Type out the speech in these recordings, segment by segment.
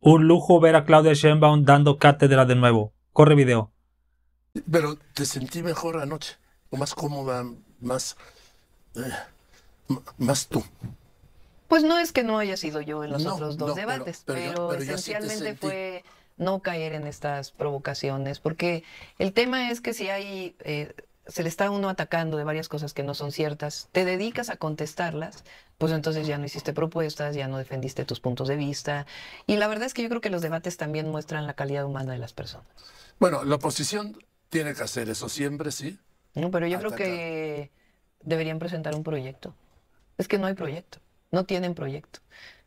Un lujo ver a Claudia Sheinbaum dando cátedra de nuevo. Corre video. Pero te sentí mejor anoche, o más cómoda, más... Eh, más tú. Pues no es que no haya sido yo en los otros dos debates, pero, esencialmente fue no caer en estas provocaciones, porque el tema es que si hay eh, se le está uno atacando de varias cosas que no son ciertas, te dedicas a contestarlas, pues entonces ya no hiciste propuestas, ya no defendiste tus puntos de vista. Y la verdad es que yo creo que los debates también muestran la calidad humana de las personas. Bueno, la oposición tiene que hacer eso siempre, sí. No, pero yo creo que deberían presentar un proyecto. Es que no hay proyecto, no tienen proyecto.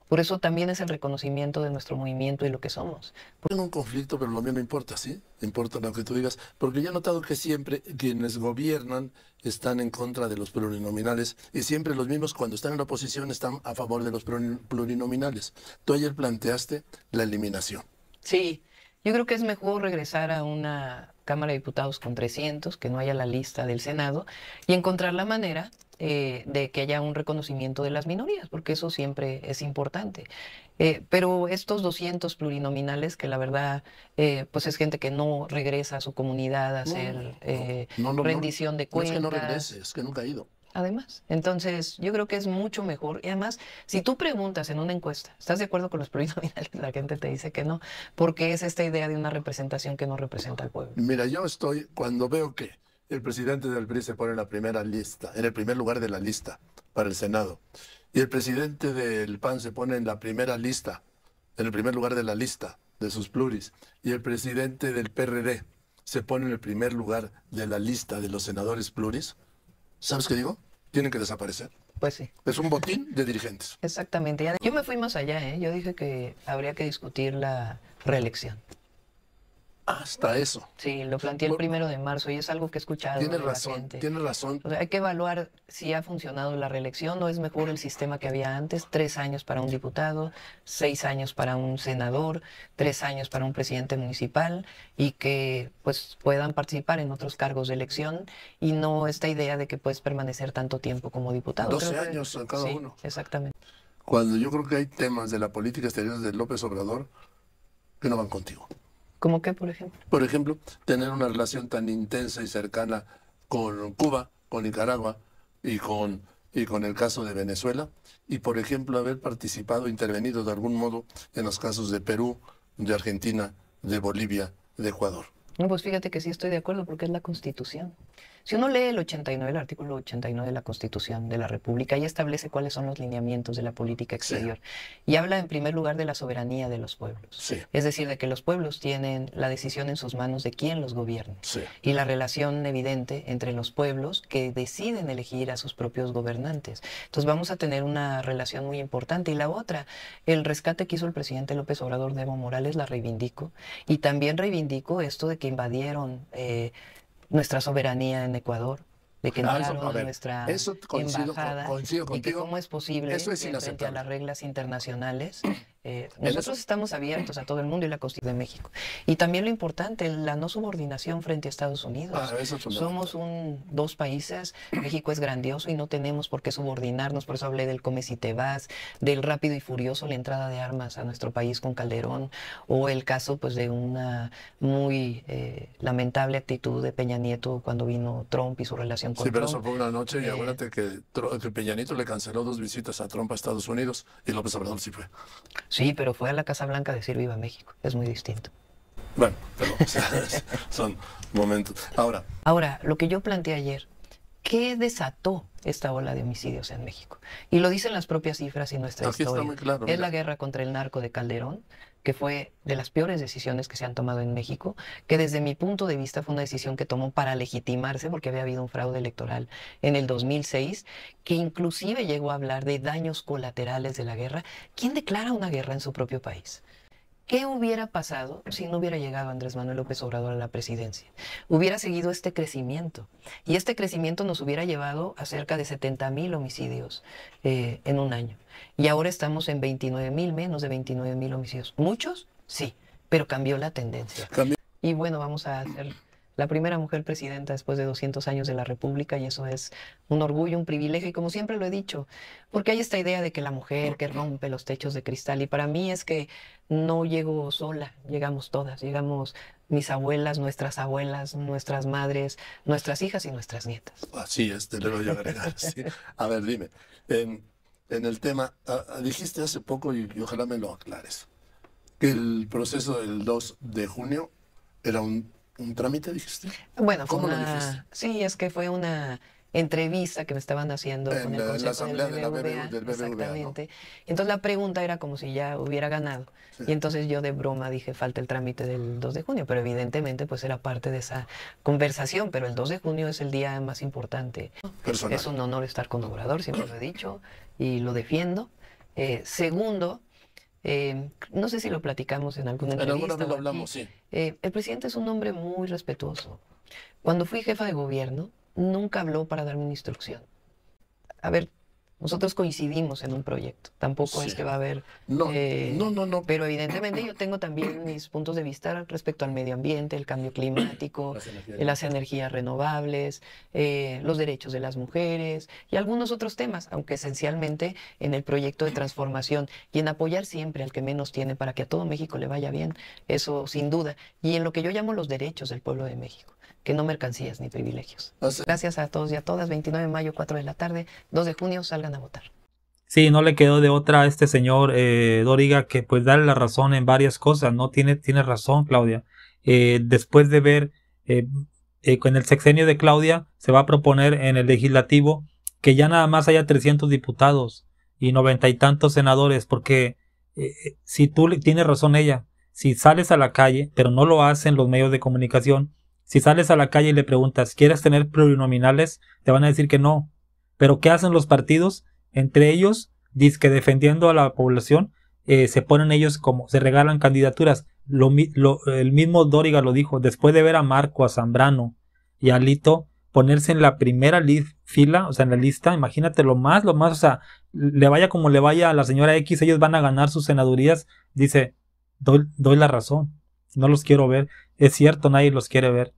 Por eso también es el reconocimiento de nuestro movimiento y lo que somos. Tengo un conflicto, pero lo mío no importa, ¿sí? Importa lo que tú digas, porque yo he notado que siempre quienes gobiernan están en contra de los plurinominales y siempre los mismos cuando están en la oposición están a favor de los plurinominales. Tú ayer planteaste la eliminación. Sí, yo creo que es mejor regresar a una Cámara de Diputados con 300, que no haya la lista del Senado, y encontrar la manera eh, de que haya un reconocimiento de las minorías, porque eso siempre es importante. Eh, pero estos 200 plurinominales, que la verdad, eh, pues es gente que no regresa a su comunidad a hacer rendición de cuentas. No es que no regrese, es que nunca ha ido además. Entonces, yo creo que es mucho mejor. Y además, si tú preguntas en una encuesta, ¿estás de acuerdo con los plurinominales? La gente te dice que no, porque es esta idea de una representación que no representa al pueblo. Mira, yo estoy, cuando veo que el presidente del PRI se pone en la primera lista, en el primer lugar de la lista para el Senado. Y el presidente del PAN se pone en la primera lista, en el primer lugar de la lista de sus pluris. Y el presidente del PRD se pone en el primer lugar de la lista de los senadores pluris. ¿Sabes qué digo? Tienen que desaparecer. Pues sí. Es un botín de dirigentes. Exactamente. Yo me fui más allá, ¿eh? Yo dije que habría que discutir la reelección. Hasta eso. Sí, lo planteé el primero de marzo y es algo que he escuchado. tiene razón, tiene razón. hay que evaluar si ha funcionado la reelección o es mejor el sistema que había antes. Tres años para un diputado, seis años para un senador, tres años para un presidente municipal y que pues puedan participar en otros cargos de elección y no esta idea de que puedes permanecer tanto tiempo como diputado. doce años a cada uno. Exactamente. Cuando yo creo que hay temas de la política exterior de López Obrador que no van contigo. ¿Cómo qué, por ejemplo? Por ejemplo, tener una relación tan intensa y cercana con Cuba, con Nicaragua y con, y con el caso de Venezuela, y por ejemplo haber participado, intervenido de algún modo en los casos de Perú, de Argentina, de Bolivia, de Ecuador. No, pues fíjate que sí estoy de acuerdo porque es la constitución. Si uno lee el 89, el artículo 89 de la Constitución de la República, ya establece cuáles son los lineamientos de la política exterior y habla en primer lugar de la soberanía de los pueblos. Es decir, de que los pueblos tienen la decisión en sus manos de quién los gobierna. y la relación evidente entre los pueblos que deciden elegir a sus propios gobernantes. Entonces vamos a tener una relación muy importante. Y la otra, el rescate que hizo el presidente López Obrador de Evo Morales, la reivindico. Y también reivindico esto de que invadieron... Eh, nuestra soberanía en Ecuador, de que no ah, eso, nuestra eso embajada y que cómo es posible frente a las reglas internacionales eh, nosotros estamos abiertos a todo el mundo y la Constitución de México. Y también lo importante, la no subordinación frente a Estados Unidos. Ah, Somos un, dos países, México es grandioso y no tenemos por qué subordinarnos, por eso hablé del come si te vas, del rápido y furioso la entrada de armas a nuestro país con Calderón, o el caso pues de una muy eh, lamentable actitud de Peña Nieto cuando vino Trump y su relación con eso una noche y eh, acuérdate que, Peña Nieto le canceló dos visitas a Trump a Estados Unidos y López Obrador sí fue. Sí, pero fue a la Casa Blanca a decir viva México. Es muy distinto. Bueno, perdón. son momentos. Ahora. Ahora, lo que yo planteé ayer ¿Qué desató esta ola de homicidios en México? Y lo dicen las propias cifras y nuestra historia. es la guerra contra el narco de Calderón, que fue de las peores decisiones que se han tomado en México, que desde mi punto de vista fue una decisión que tomó para legitimarse porque había habido un fraude electoral en el 2006, que inclusive llegó a hablar de daños colaterales de la guerra. ¿Quién declara una guerra en su propio país? ¿Qué hubiera pasado si no hubiera llegado Andrés Manuel López Obrador a la presidencia? Hubiera seguido este crecimiento y este crecimiento nos hubiera llevado a cerca de 70 mil homicidios eh, en un año. Y ahora estamos en 29 mil, menos de 29 mil homicidios. ¿Muchos? Sí, pero cambió la tendencia. Y bueno, vamos a hacer la primera mujer presidenta después de 200 años de la República y eso es un orgullo, un privilegio y como siempre lo he dicho, porque hay esta idea de que la mujer que rompe los techos de cristal y para mí es que no llego sola, llegamos todas, llegamos mis abuelas, nuestras abuelas, nuestras madres, nuestras hijas y nuestras nietas. Así es, te lo voy a agregar. A ver, dime, en, el tema, ah, ah, dijiste hace poco y ojalá me lo aclares, que el proceso del 2 de junio era un ¿Un trámite dijiste? Bueno, ¿cómo una... lo dijiste? Sí, es que fue una entrevista que me estaban haciendo con el Consejo la asamblea de la BBU del exactamente. Entonces la pregunta era como si ya hubiera ganado. Y entonces yo de broma dije, falta el trámite del 2 de junio, pero evidentemente pues era parte de esa conversación, pero el 2 de junio es el día más importante. Personal. Es un honor estar con Obrador, siempre lo he dicho, y lo defiendo. Eh, segundo, Em, no sé si lo platicamos en alguna entrevista. En lo hablamos, sí. Eh, el presidente es un hombre muy respetuoso. Cuando fui jefa de gobierno, nunca habló para darme una instrucción. A ver, nosotros coincidimos en un proyecto, tampoco es que va a haber... Eh, no, no, no, Pero evidentemente yo tengo también mis puntos de vista respecto al medio ambiente, el cambio climático, las energías, eh, energías renovables, eh, los derechos de las mujeres y algunos otros temas, aunque esencialmente en el proyecto de transformación y en apoyar siempre al que menos tiene para que a todo México le vaya bien, eso sin duda. Y en lo que yo llamo los derechos del pueblo de México que no mercancías ni privilegios. Gracias a todos y a todas. 29 de mayo, 4 de la tarde, 2 de junio, salgan a votar. Sí, no le quedó de otra a este señor eh, Doriga que pues darle la razón en varias cosas. No tiene, tiene razón, Claudia. Eh, después de ver eh, en eh, el sexenio de Claudia, se va a proponer en el legislativo que ya nada más haya 300 diputados y noventa y tantos senadores, porque si tú tienes razón ella, si sales a la calle, pero no lo hacen los medios de comunicación, si sales a la calle y le preguntas, ¿quieres tener plurinominales? Te van a decir que no. Pero ¿qué hacen los partidos? Entre ellos, dice que defendiendo a la población, eh, se ponen ellos como, se regalan candidaturas. Lo, el mismo Dóriga lo dijo, después de ver a Marco, a Zambrano y a Lito ponerse en la primera fila, o sea, en la lista, imagínate lo más, lo más, o sea, le vaya como le vaya a la señora X, ellos van a ganar sus senadurías, dice, doy la razón, no los quiero ver, es cierto, nadie los quiere ver.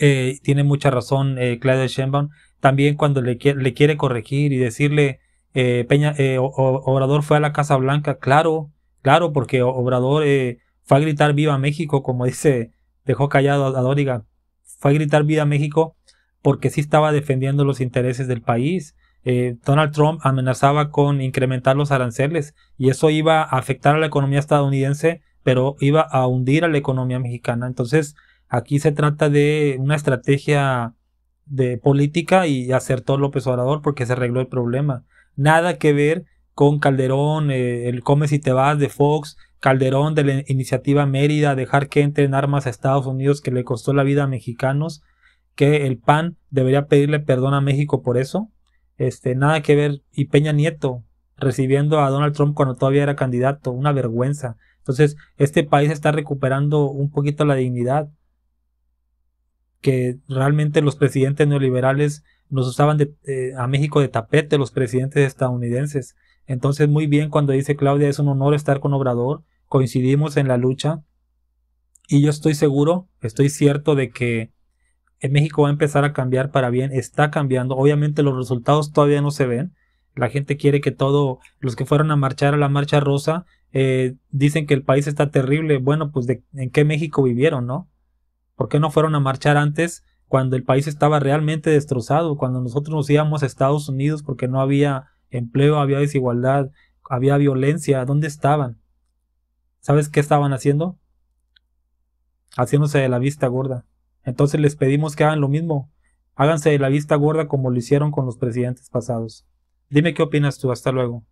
Eh, tiene mucha razón eh, Claudia Sheinbaum, también cuando le, le quiere corregir y decirle, eh, Peña, eh, Obrador fue a la Casa Blanca, claro, claro, porque Obrador fue a gritar viva México, como dice, dejó callado a, Doriga, fue a gritar viva México porque sí estaba defendiendo los intereses del país. Donald Trump amenazaba con incrementar los aranceles y eso iba a afectar a la economía estadounidense, pero iba a hundir a la economía mexicana. Entonces, Aquí se trata de una estrategia de política y acertó López Obrador porque se arregló el problema. Nada que ver con Calderón, eh, el Come si te vas de Fox, Calderón de la iniciativa Mérida, dejar que entren armas a Estados Unidos que le costó la vida a mexicanos, que el PAN debería pedirle perdón a México por eso. Este, nada que ver. Y Peña Nieto recibiendo a Donald Trump cuando todavía era candidato, una vergüenza. Entonces, este país está recuperando un poquito la dignidad que realmente los presidentes neoliberales nos usaban eh, a México de tapete los presidentes estadounidenses. Entonces, muy bien cuando dice Claudia, es un honor estar con Obrador, coincidimos en la lucha y yo estoy seguro, estoy cierto de que en eh, México va a empezar a cambiar para bien, está cambiando, obviamente los resultados todavía no se ven, la gente quiere que todo, los que fueron a marchar a la marcha rosa, eh, dicen que el país está terrible, bueno, pues en qué México vivieron, ¿no? ¿Por qué no fueron a marchar antes cuando el país estaba realmente destrozado? Cuando nosotros nos íbamos a Estados Unidos porque no había empleo, había desigualdad, había violencia. ¿Dónde estaban? ¿Sabes qué estaban haciendo? Haciéndose de la vista gorda. Entonces les pedimos que hagan lo mismo. Háganse de la vista gorda como lo hicieron con los presidentes pasados. Dime qué opinas tú. Hasta luego.